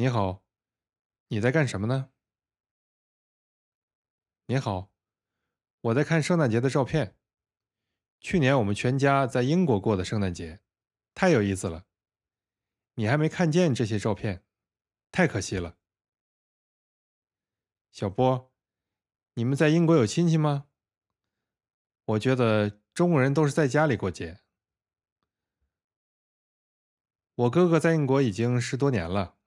你好，你在干什么呢？你好，我在看圣诞节的照片。去年我们全家在英国过的圣诞节，太有意思了。你还没看见这些照片，太可惜了。小波，你们在英国有亲戚吗？我觉得中国人都是在家里过节。我哥哥在英国已经十多年了。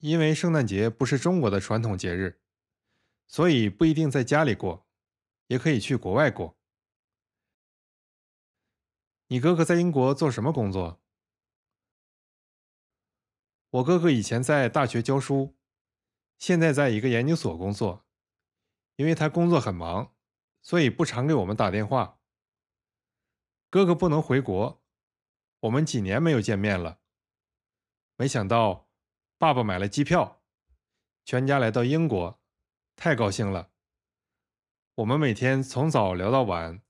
因为圣诞节不是中国的传统节日，所以不一定在家里过，也可以去国外过。你哥哥在英国做什么工作？我哥哥以前在大学教书，现在在一个研究所工作。因为他工作很忙，所以不常给我们打电话。哥哥不能回国，我们几年没有见面了。没想到。爸爸买了机票，全家来到英国，太高兴了。我们每天从早聊到晚，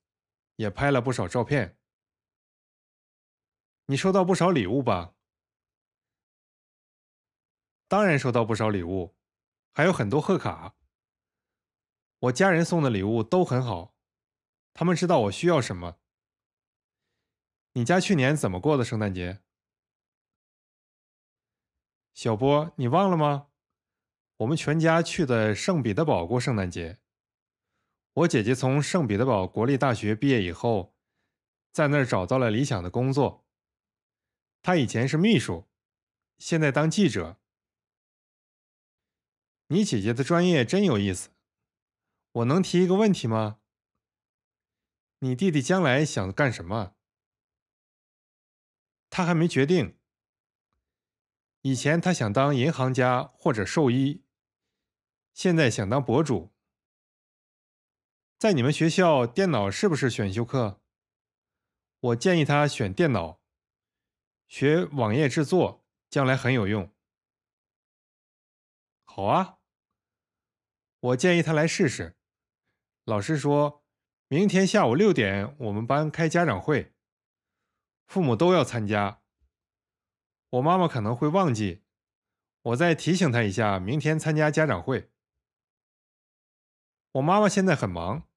也拍了不少照片。你收到不少礼物吧？当然收到不少礼物，还有很多贺卡。我家人送的礼物都很好，他们知道我需要什么。你家去年怎么过的圣诞节？小波，你忘了吗？我们全家去的圣彼得堡过圣诞节。我姐姐从圣彼得堡国立大学毕业以后，在那儿找到了理想的工作。她以前是秘书，现在当记者。你姐姐的专业真有意思。我能提一个问题吗？你弟弟将来想干什么？他还没决定。以前他想当银行家或者兽医，现在想当博主。在你们学校，电脑是不是选修课？我建议他选电脑，学网页制作，将来很有用。好啊，我建议他来试试。老师说，明天下午六点我们班开家长会，父母都要参加。我妈妈可能会忘记，我再提醒她一下。明天参加家长会。我妈妈现在很忙，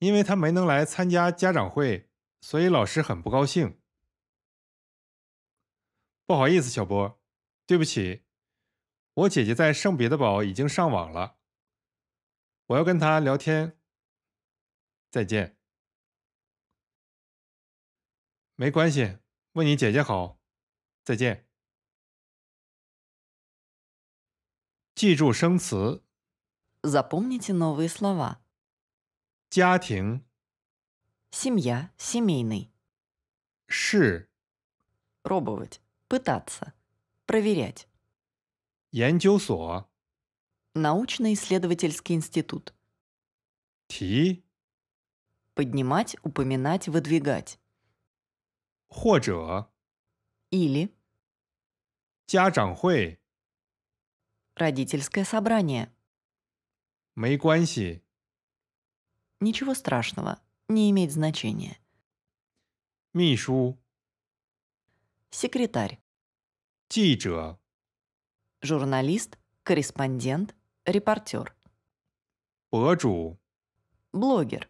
因为她没能来参加家长会，所以老师很不高兴。不好意思，小波，对不起。我姐姐在圣彼得堡已经上网了，我要跟她聊天。再见。没关系，问你姐姐好。再见。记住生词。Запомните новые слова. 家庭 Семья, семейный. 是 пытаться, проверять. 研究所 исследовательский институт. 提 Поднимать, упоминать, выдвигать. 或者 Или 家长会。Родительское собрание. Ничего страшного, не имеет значения. 秘书、Секретарь, Журналист, корреспондент, репортер, Блогер.